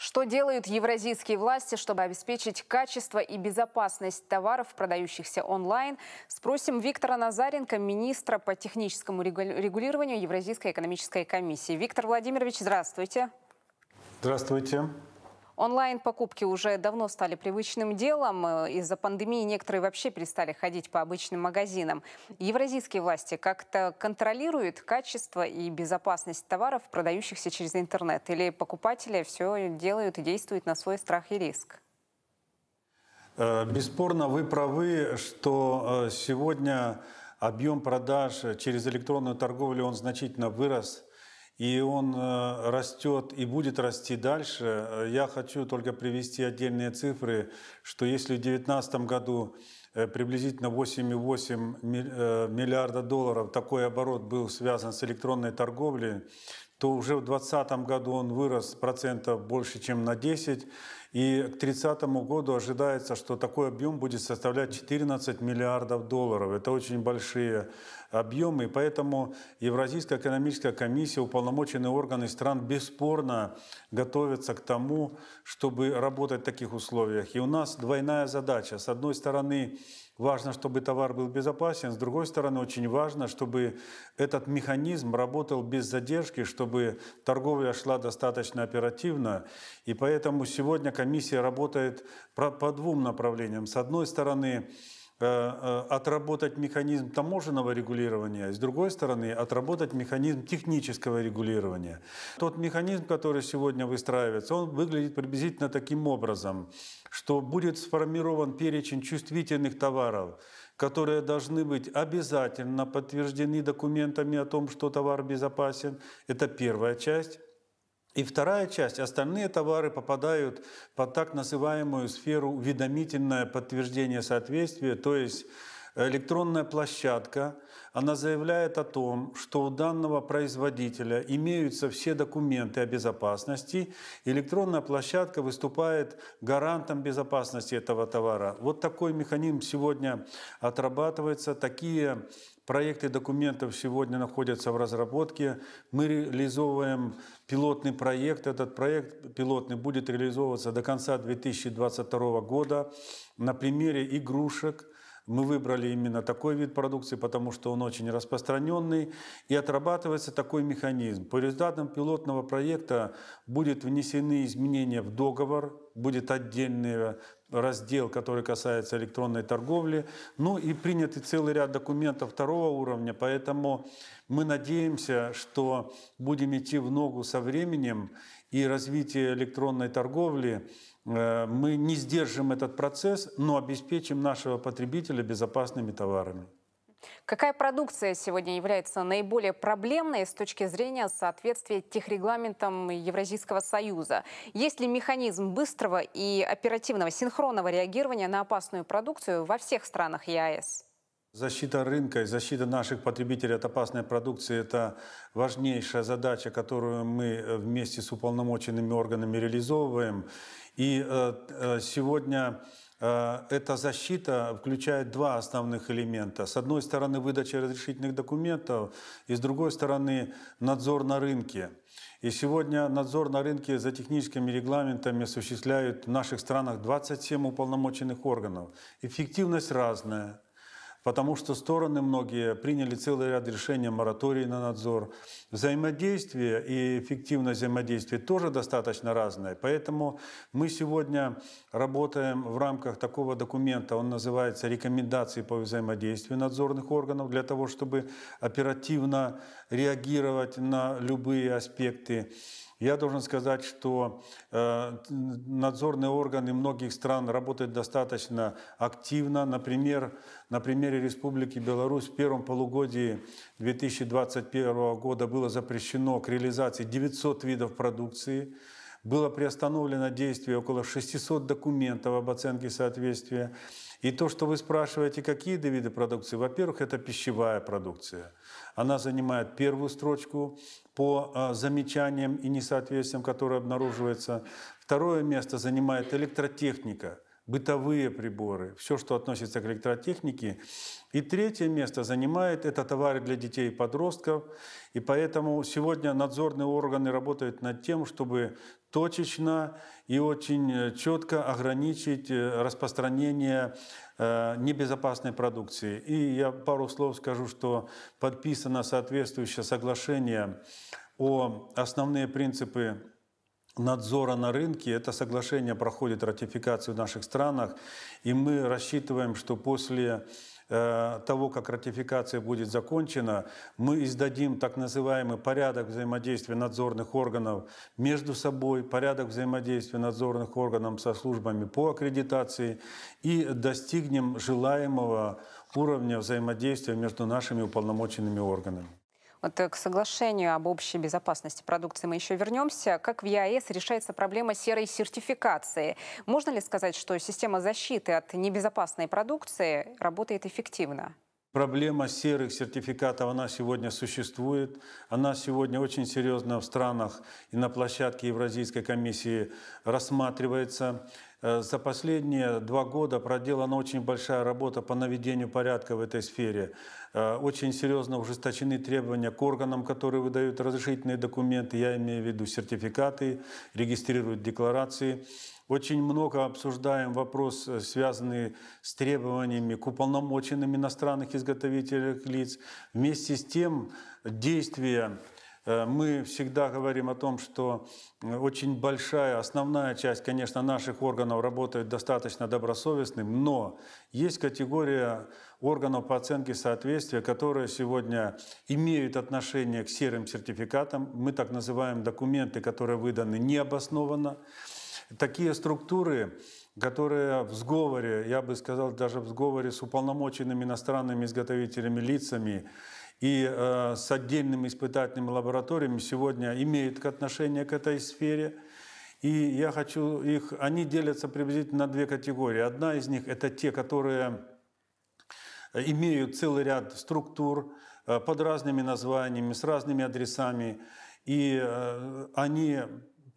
Что делают евразийские власти, чтобы обеспечить качество и безопасность товаров, продающихся онлайн? Спросим Виктора Назаренко, министра по техническому регулированию Евразийской экономической комиссии. Виктор Владимирович, здравствуйте. Здравствуйте. Онлайн-покупки уже давно стали привычным делом. Э, из-за пандемии некоторые вообще перестали ходить по обычным магазинам. Евразийские власти как-то контролируют качество и безопасность товаров, продающихся через интернет? Или покупатели все делают и действуют на свой страх и риск? Э, бесспорно, вы правы, что э, сегодня объем продаж через электронную торговлю, он значительно вырос – и он э, растет и будет расти дальше. Э, я хочу только привести отдельные цифры, что если в 2019 году э, приблизительно 8,8 миллиарда долларов такой оборот был связан с электронной торговлей, то уже в 2020 году он вырос процентов больше, чем на 10. И к 2030 году ожидается, что такой объем будет составлять 14 миллиардов долларов. Это очень большие объемы, и поэтому Евразийская экономическая комиссия, уполномоченные органы стран бесспорно готовятся к тому, чтобы работать в таких условиях. И у нас двойная задача. С одной стороны, Важно, чтобы товар был безопасен. С другой стороны, очень важно, чтобы этот механизм работал без задержки, чтобы торговля шла достаточно оперативно. И поэтому сегодня комиссия работает по двум направлениям. С одной стороны, Э, э, отработать механизм таможенного регулирования, с другой стороны, отработать механизм технического регулирования. Тот механизм, который сегодня выстраивается, он выглядит приблизительно таким образом, что будет сформирован перечень чувствительных товаров, которые должны быть обязательно подтверждены документами о том, что товар безопасен. Это первая часть. И вторая часть, остальные товары попадают под так называемую сферу уведомительное подтверждение соответствия, то есть электронная площадка, она заявляет о том, что у данного производителя имеются все документы о безопасности. Электронная площадка выступает гарантом безопасности этого товара. Вот такой механизм сегодня отрабатывается. Такие Проекты документов сегодня находятся в разработке. Мы реализовываем пилотный проект. Этот проект пилотный будет реализовываться до конца 2022 года на примере игрушек, мы выбрали именно такой вид продукции, потому что он очень распространенный, и отрабатывается такой механизм. По результатам пилотного проекта будут внесены изменения в договор, будет отдельная раздел, который касается электронной торговли. Ну и принятый целый ряд документов второго уровня, поэтому мы надеемся, что будем идти в ногу со временем и развитие электронной торговли. Э, мы не сдержим этот процесс, но обеспечим нашего потребителя безопасными товарами. Какая продукция сегодня является наиболее проблемной с точки зрения соответствия техрегламентам Евразийского союза? Есть ли механизм быстрого и оперативного синхронного реагирования на опасную продукцию во всех странах ЕАЭС? Защита рынка и защита наших потребителей от опасной продукции – это важнейшая задача, которую мы э, вместе с уполномоченными органами реализовываем. И э, э, сегодня Э, эта защита включает два основных элемента. С одной стороны, выдача разрешительных документов, и с другой стороны, надзор на рынке. И сегодня надзор на рынке за техническими регламентами осуществляют в наших странах 27 уполномоченных органов. Эффективность разная потому что стороны многие приняли целый ряд решений моратории на надзор. Взаимодействие и эффективность взаимодействия тоже достаточно разное, поэтому мы сегодня работаем в рамках такого документа, он называется «Рекомендации по взаимодействию надзорных органов» для того, чтобы оперативно реагировать на любые аспекты я должен сказать, что э, надзорные органы многих стран работают достаточно активно. Например, на примере Республики Беларусь в первом полугодии 2021 года было запрещено к реализации 900 видов продукции было приостановлено действие около 600 документов об оценке соответствия. И то, что вы спрашиваете, какие виды продукции, во-первых, это пищевая продукция. Она занимает первую строчку по а, замечаниям и несоответствиям, которые обнаруживаются. Второе место занимает электротехника – бытовые приборы, все, что относится к электротехнике. И третье место занимает это товары для детей и подростков. И поэтому сегодня надзорные органы работают над тем, чтобы точечно и очень э, четко ограничить э, распространение э, небезопасной продукции. И я пару слов скажу, что подписано соответствующее соглашение о основные принципы надзора на рынке. Это соглашение проходит ратификацию в наших странах, и мы рассчитываем, что после э, того, как ратификация будет закончена, мы издадим так называемый порядок взаимодействия надзорных органов между собой, порядок взаимодействия надзорных органов со службами по аккредитации и достигнем желаемого уровня взаимодействия между нашими уполномоченными органами. Вот э, к соглашению об общей безопасности продукции мы еще вернемся. Как в ЕАЭС решается проблема серой сертификации? Можно ли сказать, что система защиты от небезопасной продукции работает эффективно? Проблема серых сертификатов, она сегодня существует. Она сегодня очень серьезно в странах и на площадке Евразийской комиссии рассматривается. Э, за последние два года проделана очень большая работа по наведению порядка в этой сфере. Э, очень серьезно ужесточены требования к органам, которые выдают разрешительные документы, я имею в виду сертификаты, регистрируют декларации. Очень много обсуждаем вопрос, э, связанный с требованиями к уполномоченным иностранных изготовителей лиц. Вместе с тем действия Э, мы всегда говорим о том, что э, очень большая, основная часть, конечно, наших органов работает достаточно добросовестным, но есть категория органов по оценке соответствия, которые сегодня имеют отношение к серым сертификатам. Мы так называем документы, которые выданы необоснованно. Такие структуры, которые в сговоре, я бы сказал, даже в сговоре с уполномоченными иностранными изготовителями лицами, и э, с отдельными испытательными лабораториями сегодня имеют отношение к этой сфере. И я хочу их, они делятся приблизительно на две категории. Одна из них это те, которые э, имеют целый ряд структур э, под разными названиями, с разными адресами, и они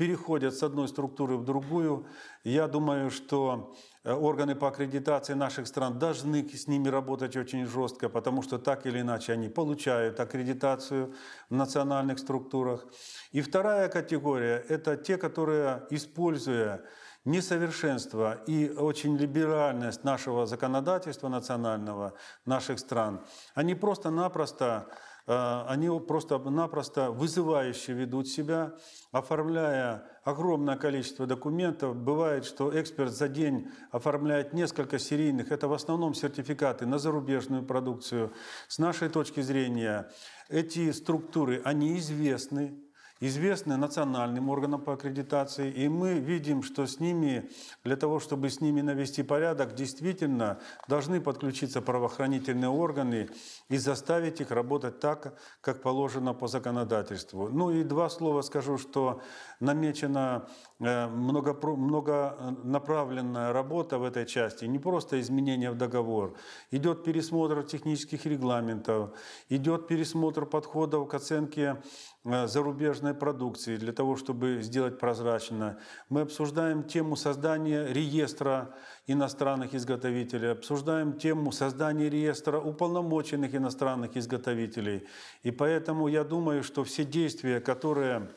переходят с одной структуры в другую. Я думаю, что э, органы по аккредитации наших стран должны с ними работать очень жестко, потому что так или иначе они получают аккредитацию в национальных структурах. И вторая категория – это те, которые, используя несовершенство и очень либеральность нашего законодательства национального, наших стран, они просто-напросто э, они просто-напросто вызывающе ведут себя, оформляя огромное количество документов. Бывает, что эксперт за день оформляет несколько серийных, это в основном сертификаты на зарубежную продукцию. С нашей точки зрения, эти структуры, они известны, известны национальным органам по аккредитации, и мы видим, что с ними, для того, чтобы с ними навести порядок, действительно должны подключиться правоохранительные органы и заставить их работать так, как положено по законодательству. Ну и два слова скажу, что намечено. Э, много, многонаправленная э, работа в этой части, не просто изменения в договор. Идет пересмотр технических регламентов, идет пересмотр подходов к оценке э, зарубежной продукции для того, чтобы сделать прозрачно. Мы обсуждаем тему создания реестра иностранных изготовителей, обсуждаем тему создания реестра уполномоченных иностранных изготовителей. И поэтому я думаю, что все действия, которые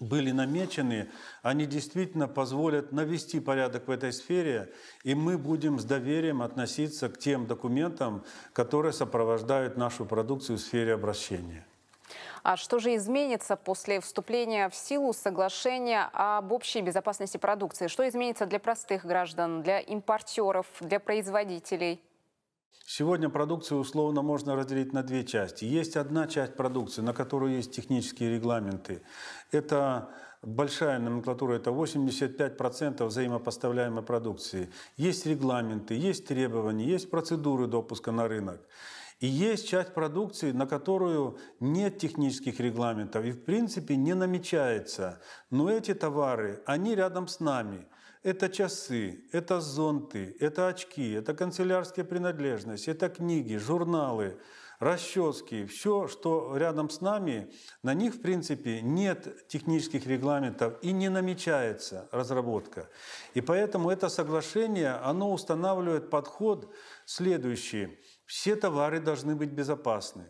были намечены, они действительно позволят навести порядок в этой сфере, и мы будем с доверием относиться к тем документам, которые сопровождают нашу продукцию в сфере обращения. А что же изменится после вступления в силу соглашения об общей безопасности продукции? Что изменится для простых граждан, для импортеров, для производителей? Сегодня продукцию условно можно разделить на две части. Есть одна часть продукции, на которую есть технические регламенты. Это большая номенклатура, это 85% взаимопоставляемой продукции. Есть регламенты, есть требования, есть процедуры допуска на рынок. И есть часть продукции, на которую нет технических регламентов и в принципе не намечается. Но эти товары, они рядом с нами – это часы, это зонты, это очки, это канцелярские принадлежности, это книги, журналы, расчески, все, что рядом с нами, на них, в принципе, нет технических регламентов и не намечается разработка. И поэтому это соглашение, оно устанавливает подход следующий. Все товары должны быть безопасны.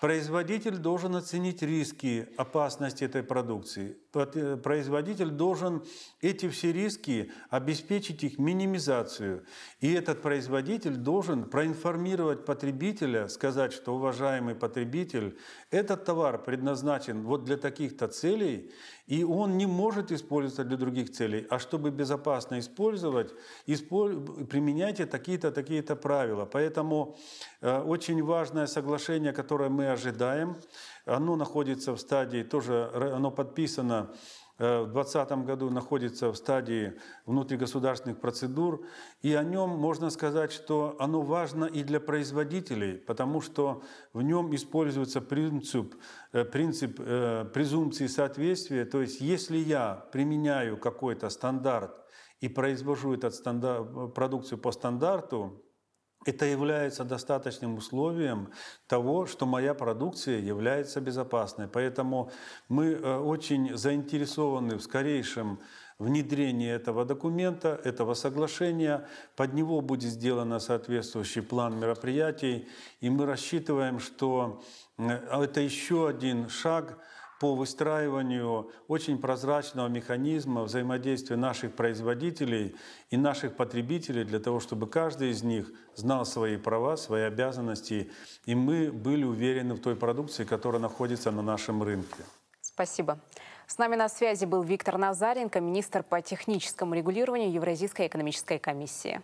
Производитель должен оценить риски, опасности этой продукции. Э, производитель должен эти все риски обеспечить их минимизацию. И этот производитель должен проинформировать потребителя, сказать, что, уважаемый потребитель, этот товар предназначен вот для таких-то целей, и он не может использоваться для других целей. А чтобы безопасно использовать, использ... применяйте такие-то, такие-то правила. Поэтому э, очень важное соглашение, которое мы ожидаем, оно находится в стадии, тоже э, оно подписано э, в 2020 году находится в стадии внутригосударственных процедур, и о нем можно сказать, что оно важно и для производителей, потому что в нем используется принцип, э, принцип презумпции соответствия, то есть если я применяю какой-то стандарт и произвожу этот стандарт, продукцию по стандарту, это является достаточным условием того, что моя продукция является безопасной. Поэтому мы э, очень заинтересованы в скорейшем внедрении этого документа, этого соглашения. Под него будет сделан соответствующий план мероприятий. И мы рассчитываем, что э, это еще один шаг – по выстраиванию очень прозрачного механизма взаимодействия наших производителей и наших потребителей для того, чтобы каждый из них знал свои права, свои обязанности, и мы были уверены в той продукции, которая находится на нашем рынке. Спасибо. С нами на связи был Виктор Назаренко, министр по техническому регулированию Евразийской экономической комиссии.